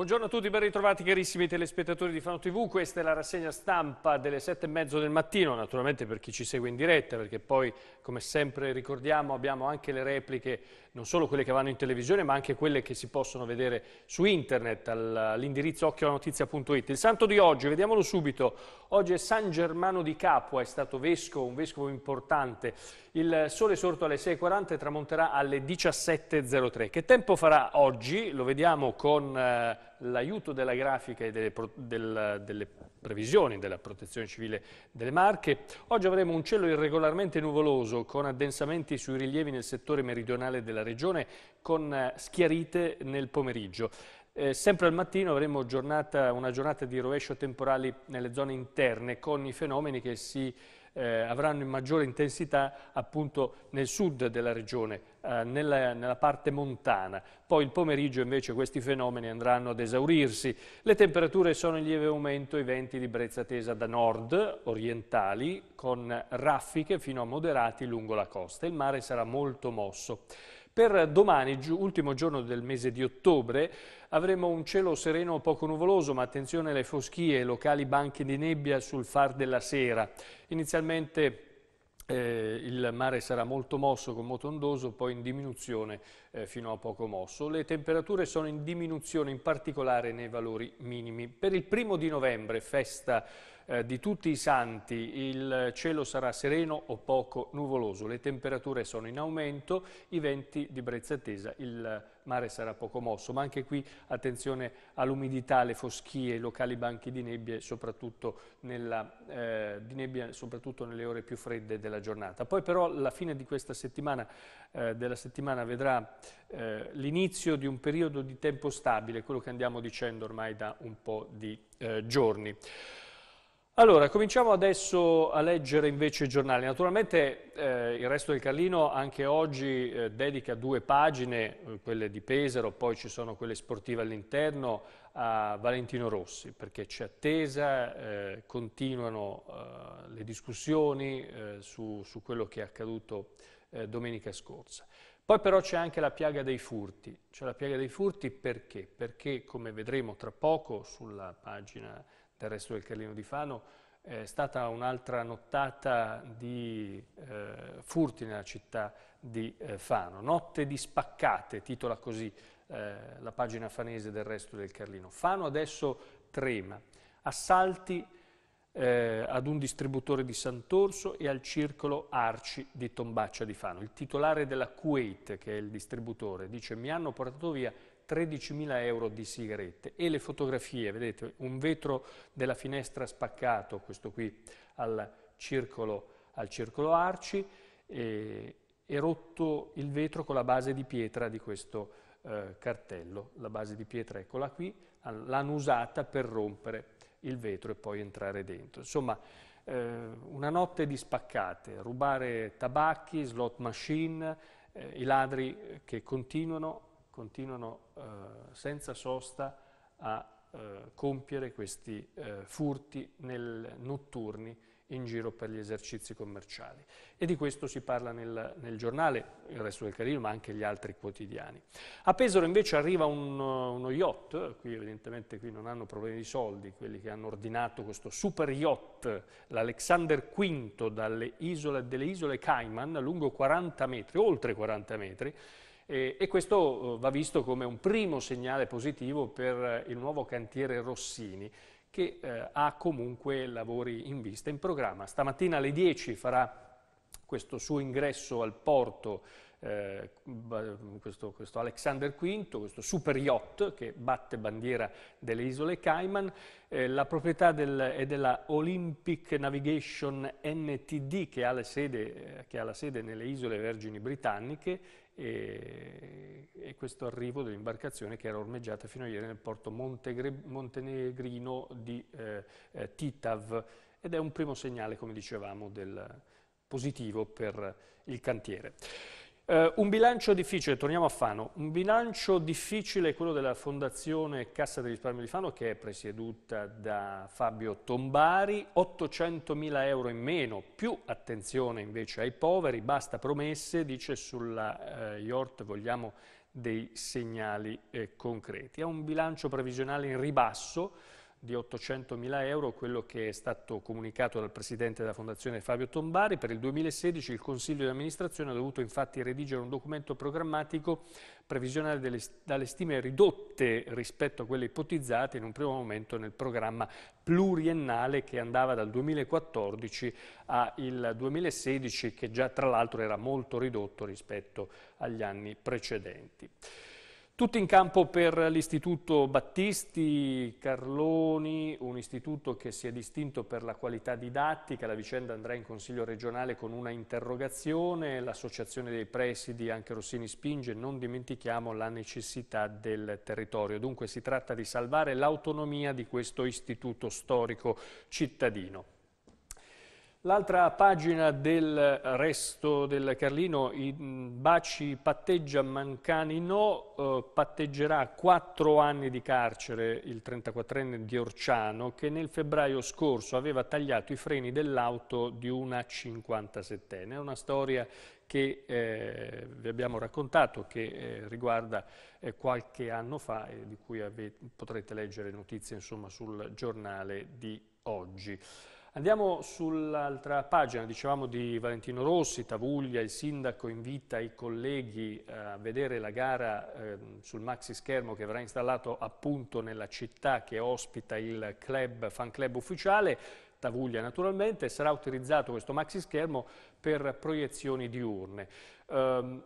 Buongiorno a tutti, ben ritrovati carissimi telespettatori di Fano TV, questa è la rassegna stampa delle sette e mezzo del mattino, naturalmente per chi ci segue in diretta, perché poi come sempre ricordiamo abbiamo anche le repliche, non solo quelle che vanno in televisione ma anche quelle che si possono vedere su internet all'indirizzo occhionotizia.it. Il santo di oggi, vediamolo subito, oggi è San Germano di Capua, è stato vescovo, un vescovo importante, il sole sorto alle 6.40 e tramonterà alle 17.03. Che tempo farà oggi? Lo vediamo con eh, l'aiuto della grafica e delle, del, delle, previsioni della protezione civile delle Marche. Oggi avremo un cielo irregolarmente nuvoloso con addensamenti sui rilievi nel settore meridionale della regione con eh, schiarite nel pomeriggio. Eh, sempre al mattino avremo giornata, una giornata di rovescio temporali nelle zone interne con i fenomeni che si eh, avranno in maggiore intensità appunto nel sud della regione, eh, nella, nella, parte montana. Poi il pomeriggio invece questi fenomeni andranno ad esaurirsi. Le temperature sono in lieve aumento, i venti di brezza tesa da nord, orientali, con raffiche fino a moderati lungo la costa. Il mare sarà molto mosso. Per domani, ultimo giorno del mese di ottobre, avremo un cielo sereno o poco nuvoloso, ma attenzione alle foschie e locali banche di nebbia sul far della sera. Inizialmente eh, il mare sarà molto mosso con moto ondoso, poi in diminuzione eh, fino a poco mosso. Le temperature sono in diminuzione, in particolare nei valori minimi. Per il primo di novembre, festa eh, di tutti i santi il cielo sarà sereno o poco nuvoloso, le temperature sono in aumento, i venti di brezza attesa, il mare sarà poco mosso, ma anche qui attenzione all'umidità, alle foschie, ai locali banchi di nebbia, soprattutto, nella, eh, di nebbia, soprattutto nelle ore più fredde della giornata. Poi però la fine di questa settimana, eh, della settimana vedrà eh, l'inizio di un periodo di tempo stabile, quello che andiamo dicendo ormai da un po' di eh, giorni. Allora, cominciamo adesso a leggere invece i giornali. Naturalmente eh, il resto del Carlino anche oggi eh, dedica due pagine, eh, quelle di Pesaro, poi ci sono quelle sportive all'interno, a Valentino Rossi, perché c'è attesa, eh, continuano eh, le discussioni eh, su, su, quello che è accaduto domenica scorsa. Poi però c'è anche la piaga dei furti. C'è la piaga dei furti perché? Perché, come vedremo tra poco sulla pagina del resto del Carlino di Fano, eh, è stata un'altra nottata di eh, furti nella città di eh, Fano. Notte di spaccate, titola così eh, la pagina fanese del resto del Carlino. Fano adesso trema. Assalti eh, ad un distributore di Sant'Orso e al circolo Arci di Tombaccia di Fano. Il titolare della Kuwait, che è il distributore, dice mi hanno portato via 13.000 euro di sigarette e le fotografie, vedete un vetro della finestra spaccato, questo qui al circolo, al circolo Arci, e, e, rotto il vetro con la base di pietra di questo eh, cartello. La base di pietra eccola qui, l'hanno usata per rompere il vetro e poi entrare dentro. Insomma, eh, una notte di spaccate, rubare tabacchi, slot machine, eh, i ladri eh, che continuano continuano eh, senza sosta a eh, compiere questi eh, furti nel, notturni in giro per gli esercizi commerciali. E di questo si parla nel, nel giornale, il resto del Carino, ma anche gli altri quotidiani. A Pesaro invece arriva un, eh, uno yacht, qui evidentemente qui non hanno problemi di soldi, quelli che hanno ordinato questo super yacht, l'Alexander V dalle isole, delle isole Cayman, lungo 40 metri, oltre 40 metri, e, questo eh, va visto come un primo segnale positivo per eh, il nuovo cantiere Rossini, che eh, ha comunque lavori in vista, in programma. Stamattina alle 10 farà questo suo ingresso al porto eh, questo, questo, Alexander V, questo super yacht che batte bandiera delle isole Cayman, eh, la proprietà del, è della Olympic Navigation NTD che ha, sede, eh, che ha la sede nelle isole Vergini Britanniche e, e, questo arrivo dell'imbarcazione che era ormeggiata fino a ieri nel porto Montegre, montenegrino di eh, eh Titav ed è un primo segnale, come dicevamo, del, positivo per il cantiere. Eh, un bilancio difficile, torniamo a Fano, un bilancio difficile è quello della Fondazione Cassa del Risparmio di Fano che è presieduta da Fabio Tombari, 800 mila euro in meno, più attenzione invece ai poveri, basta promesse, dice sulla eh, IORT vogliamo dei segnali eh, concreti. È un bilancio previsionale in ribasso, di 800.000 euro, quello che è stato comunicato dal Presidente della Fondazione Fabio Tombari. Per il 2016 il Consiglio di amministrazione ha dovuto infatti redigere un documento programmatico previsionale delle, dalle stime ridotte rispetto a quelle ipotizzate in un primo momento nel programma pluriennale che andava dal 2014 al 2016 che già tra l'altro era molto ridotto rispetto agli anni precedenti. Tutti in campo per l'Istituto Battisti, Carloni, un istituto che si è distinto per la qualità didattica, la vicenda andrà in Consiglio regionale con una interrogazione, l'Associazione dei Presidi, anche Rossini spinge, non dimentichiamo la necessità del territorio. Dunque si tratta di salvare l'autonomia di questo istituto storico cittadino. L'altra pagina del resto del Carlino, i mm, Baci patteggia Mancani no, eh, patteggerà quattro anni di carcere il 34enne di Orciano che nel febbraio scorso aveva tagliato i freni dell'auto di una 57enne. È una storia che eh, vi abbiamo raccontato, che eh, riguarda eh, qualche anno fa e di cui potrete leggere notizie insomma, sul giornale di oggi. Andiamo sull'altra pagina, dicevamo di Valentino Rossi, Tavuglia, il sindaco invita i colleghi eh, a vedere la gara ehm, sul maxi schermo che verrà installato appunto nella città che ospita il club, fan club ufficiale. Tavuglia naturalmente, sarà utilizzato questo maxi schermo per proiezioni diurne. Ehm,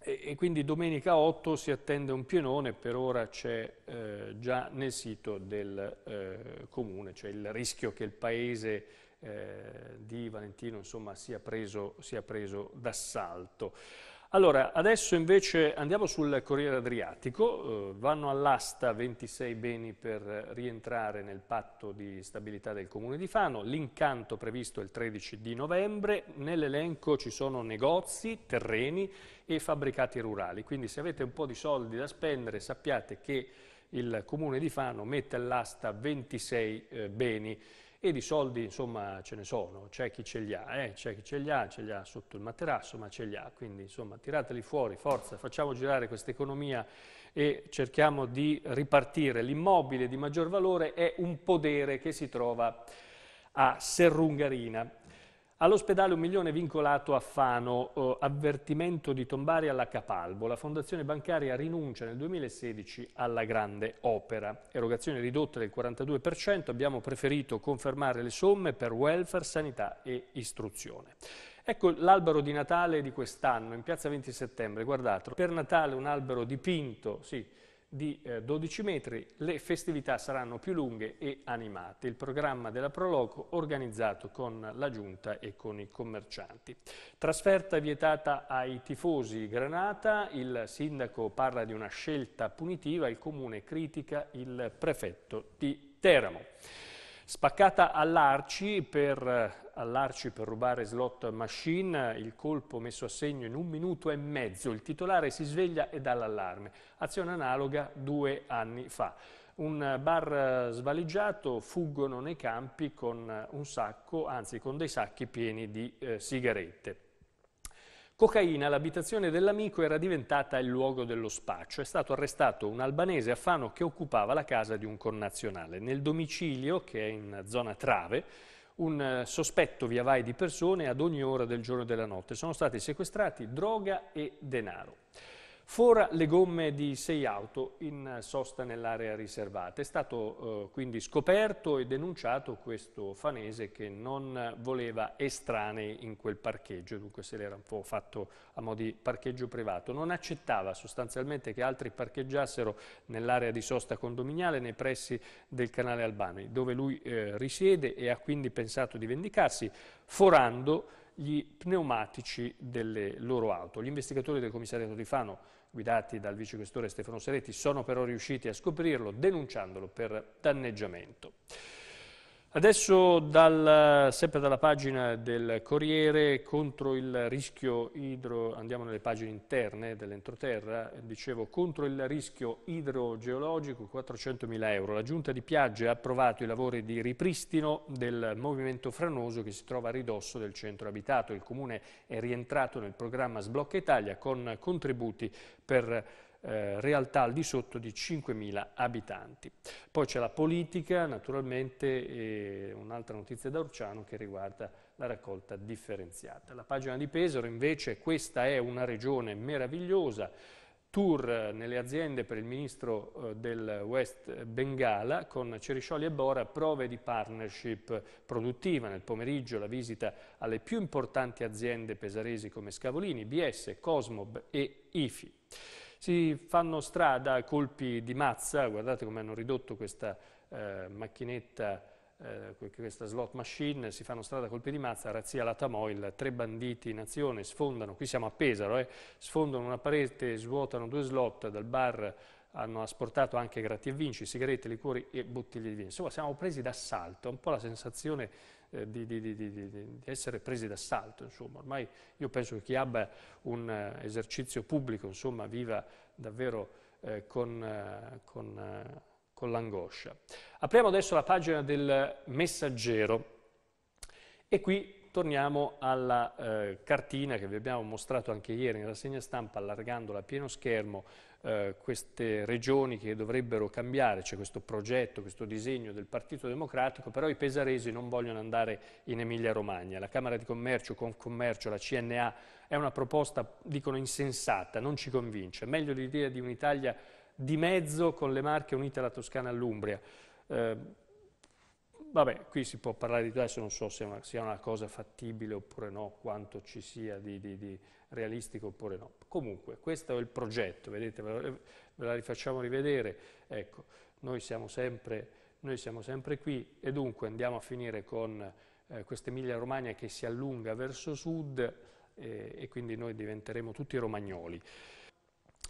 e, e, quindi domenica 8 si attende un pienone, per ora c'è eh, già nel sito del eh, comune, cioè il rischio che il paese eh, di Valentino insomma, sia preso, sia preso d'assalto. Allora, adesso invece andiamo sul Corriere Adriatico, eh, vanno all'asta 26 beni per rientrare nel patto di stabilità del Comune di Fano, l'incanto previsto è il 13 di novembre, nell'elenco ci sono negozi, terreni e fabbricati rurali, quindi se avete un po' di soldi da spendere sappiate che il Comune di Fano mette all'asta 26 eh, beni. E di soldi, insomma, ce ne sono, c'è chi ce li ha, eh? c'è chi ce li ha, ce li ha sotto il materasso, ma ce li ha, quindi insomma tirateli fuori, forza, facciamo girare questa economia e cerchiamo di ripartire. L'immobile di maggior valore è un podere che si trova a Serrungarina. All'ospedale un milione vincolato a Fano, eh, avvertimento di tombare alla Capalbo. La fondazione bancaria rinuncia nel 2016 alla grande opera. Erogazione ridotta del 42%, abbiamo preferito confermare le somme per welfare, sanità e istruzione. Ecco l'albero di Natale di quest'anno in piazza 20 settembre, guardate, per Natale un albero dipinto, sì, di 12 eh, metri, le festività saranno più lunghe e animate. Il programma della Proloco organizzato con la Giunta e con i commercianti. Trasferta vietata ai tifosi Granata, il sindaco parla di una scelta punitiva, il comune critica il prefetto di Teramo. Spaccata all'Arci per, eh, all'Arci per rubare slot machine, il colpo messo a segno in un minuto e mezzo. Il titolare si sveglia e dà l'allarme. Azione analoga due anni fa. Un bar eh, svaliggiato, fuggono nei campi con un sacco, anzi con dei sacchi pieni di eh, sigarette. Cocaina, l'abitazione dell'amico era diventata il luogo dello spaccio. È stato arrestato un albanese afano che occupava la casa di un connazionale. Nel domicilio, che è in zona Trave, un eh, sospetto via vai di persone ad ogni ora del giorno e della notte. Sono stati sequestrati droga e denaro. Fora le gomme di sei auto in sosta nell'area riservata. È stato eh, quindi scoperto e denunciato questo fanese che non voleva estranei in quel parcheggio, dunque se l'era un po' fatto a mo' di parcheggio privato. Non accettava sostanzialmente che altri parcheggiassero nell'area di sosta condominiale nei pressi del canale Albani, dove lui eh, risiede e ha quindi pensato di vendicarsi, forando gli pneumatici delle loro auto. Gli investigatori del commissariato di Fano guidati dal vicequestore Stefano Seretti, sono però riusciti a scoprirlo denunciandolo per danneggiamento. Adesso dal, sempre dalla pagina del Corriere contro il rischio idro, andiamo nelle pagine interne dell'entroterra, dicevo contro il rischio idrogeologico 400.000 euro. La giunta di Piagge ha approvato i lavori di ripristino del movimento franoso che si trova a ridosso del centro abitato. Il comune è rientrato nel programma Sblocca Italia con contributi per eh, realtà al di sotto di 5.000 abitanti. Poi c'è la politica, naturalmente, e un'altra notizia da Orciano che riguarda la raccolta differenziata. La pagina di Pesaro invece, questa è una regione meravigliosa, tour eh, nelle aziende per il ministro eh, del West Bengala con Ceriscioli e Bora, prove di partnership produttiva. Nel pomeriggio la visita alle più importanti aziende pesaresi come Scavolini, BS, Cosmob e IFI. Si fanno strada a colpi di mazza, guardate come hanno ridotto questa eh, macchinetta eh, questa slot machine, si fanno strada a colpi di mazza, razzia la Tamoil, tre banditi in azione, sfondano, qui siamo a Pesaro, eh, sfondano una parete, svuotano due slot dal bar, hanno asportato anche gratti e vinci, sigarette, liquori e bottiglie di vino. Insomma siamo presi d'assalto, un po' la sensazione eh, di, di, di, di, essere presi d'assalto. Insomma. Ormai io penso che chi abbia un eh, esercizio pubblico insomma, viva davvero eh, con, eh, con, eh, con l'angoscia. Apriamo adesso la pagina del messaggero e qui torniamo alla eh, cartina che vi abbiamo mostrato anche ieri nella segna stampa allargandola a pieno schermo eh, queste regioni che dovrebbero cambiare, c'è questo progetto, questo disegno del Partito Democratico, però i pesaresi non vogliono andare in Emilia Romagna. La Camera di Commercio, Concommercio, la CNA è una proposta, dicono, insensata, non ci convince. Meglio l'idea di un'Italia di mezzo con le Marche unite alla Toscana e all'Umbria. Eh, Vabbè, qui si può parlare di tutto, adesso non so se una, sia una cosa fattibile oppure no, quanto ci sia di, di, di realistico oppure no. Comunque, questo è il progetto, vedete, ve, lo, ve la rifacciamo rivedere, ecco, noi siamo sempre, noi siamo sempre qui e dunque andiamo a finire con eh, questa Emilia Romagna che si allunga verso sud eh, e quindi noi diventeremo tutti romagnoli.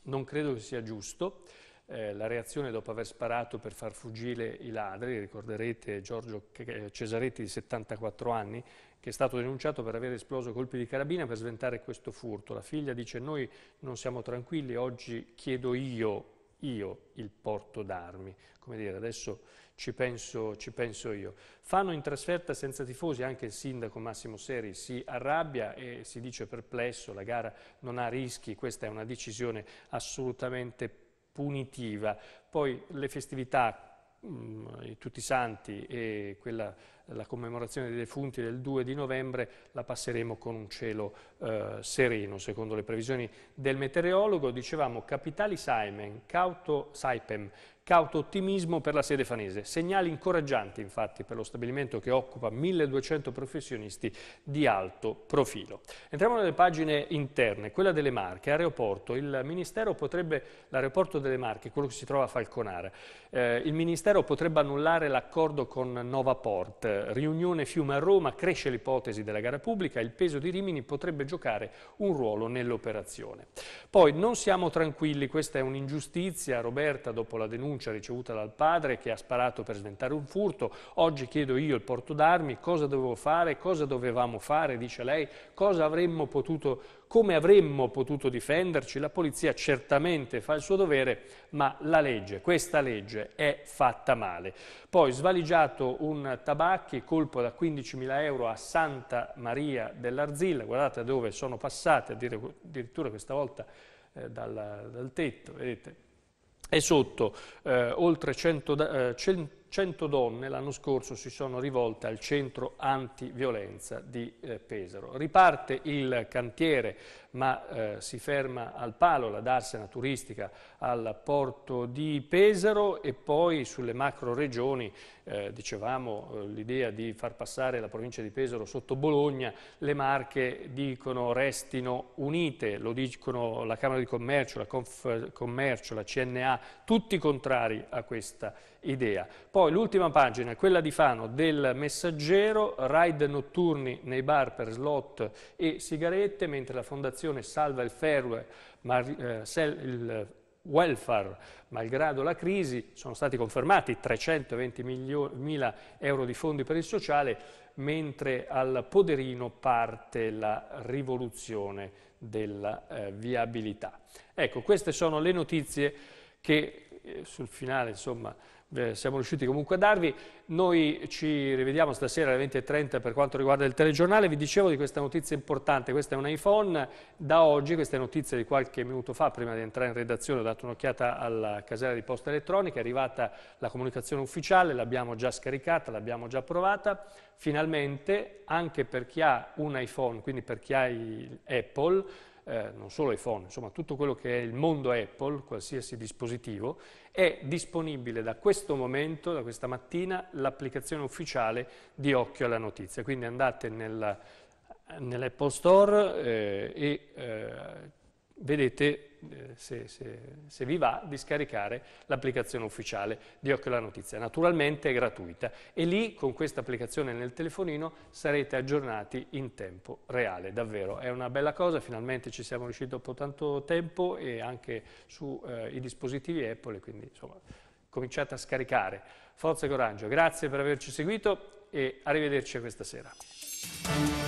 Non credo che sia giusto eh, la reazione dopo aver sparato per far fuggire i ladri, ricorderete Giorgio eh, Cesaretti di 74 anni, che è stato denunciato per aver esploso colpi di carabina per sventare questo furto. La figlia dice noi non siamo tranquilli, oggi chiedo io, io il porto d'armi. Come dire, adesso ci penso, ci penso, io. Fanno in trasferta senza tifosi, anche il sindaco Massimo Seri si arrabbia e si dice perplesso, la gara non ha rischi, questa è una decisione assolutamente punitiva. Poi le festività, mh, mm, tutti i santi e quella la commemorazione dei defunti del 2 di novembre la passeremo con un cielo eh, sereno, secondo le previsioni del meteorologo. Dicevamo capitali Saimen, cauto Saipem, cauto ottimismo per la sede fanese. Segnali incoraggianti infatti per lo stabilimento che occupa 1200 professionisti di alto profilo. Entriamo nelle pagine interne, quella delle Marche, aeroporto. Il Ministero potrebbe, l'aeroporto delle Marche, quello che si trova a Falconara, eh, il Ministero potrebbe annullare l'accordo con Novaport riunione Fiume a Roma cresce l'ipotesi della gara pubblica, il peso di Rimini potrebbe giocare un ruolo nell'operazione. Poi non siamo tranquilli, questa è un'ingiustizia, Roberta dopo la denuncia ricevuta dal padre che ha sparato per sventare un furto, oggi chiedo io il porto d'armi, cosa dovevo fare, cosa dovevamo fare, dice lei, cosa avremmo potuto fare come avremmo potuto difenderci? La polizia certamente fa il suo dovere, ma la legge, questa legge, è fatta male. Poi svaligiato un tabacchi, colpo da 15.000 euro a Santa Maria dell'Arzilla, guardate dove sono passate, addirittura questa volta eh, dal, dal tetto, vedete, È sotto eh, oltre 100, eh, 100 100 donne l'anno scorso si sono rivolte al centro antiviolenza di eh, Pesaro. Riparte il cantiere ma eh, si ferma al Palo, la darsena turistica al porto di Pesaro e poi sulle macro regioni, eh, dicevamo eh, l'idea di far passare la provincia di Pesaro sotto Bologna, le Marche dicono restino unite, lo dicono la Camera di Commercio, la Conf Commercio, la CNA, tutti contrari a questa idea. Poi l'ultima pagina, quella di Fano del Messaggero, ride notturni nei bar per slot e sigarette, mentre la Fondazione legislazione salva il, ferro, ma, eh, il welfare malgrado la crisi, sono stati confermati 320 milio- mila euro di fondi per il sociale, mentre al poderino parte la rivoluzione della eh, viabilità. Ecco, queste sono le notizie che eh, sul finale, insomma, eh, siamo riusciti comunque a darvi. Noi ci rivediamo stasera alle 20.30 per quanto riguarda il telegiornale. Vi dicevo di questa notizia importante, questa è un iPhone. Da oggi, questa è notizia di qualche minuto fa, prima di entrare in redazione, ho dato un'occhiata alla casella di posta elettronica, è arrivata la comunicazione ufficiale, l'abbiamo già scaricata, l'abbiamo già provata. Finalmente, anche per chi ha un iPhone, quindi per chi ha Apple, eh, non solo iPhone, insomma tutto quello che è il mondo Apple, qualsiasi dispositivo, è disponibile da questo momento, da questa mattina, l'applicazione ufficiale di Occhio alla Notizia. Quindi andate nel, nell'Apple Store eh, e eh, vedete eh, se, se, se, vi va, di scaricare l'applicazione ufficiale di Occhio alla Notizia. Naturalmente è gratuita e lì con questa applicazione nel telefonino sarete aggiornati in tempo reale. Davvero è una bella cosa, finalmente ci siamo riusciti dopo tanto tempo e anche sui eh, dispositivi Apple, quindi insomma cominciate a scaricare. Forza e coraggio, grazie per averci seguito e arrivederci questa sera.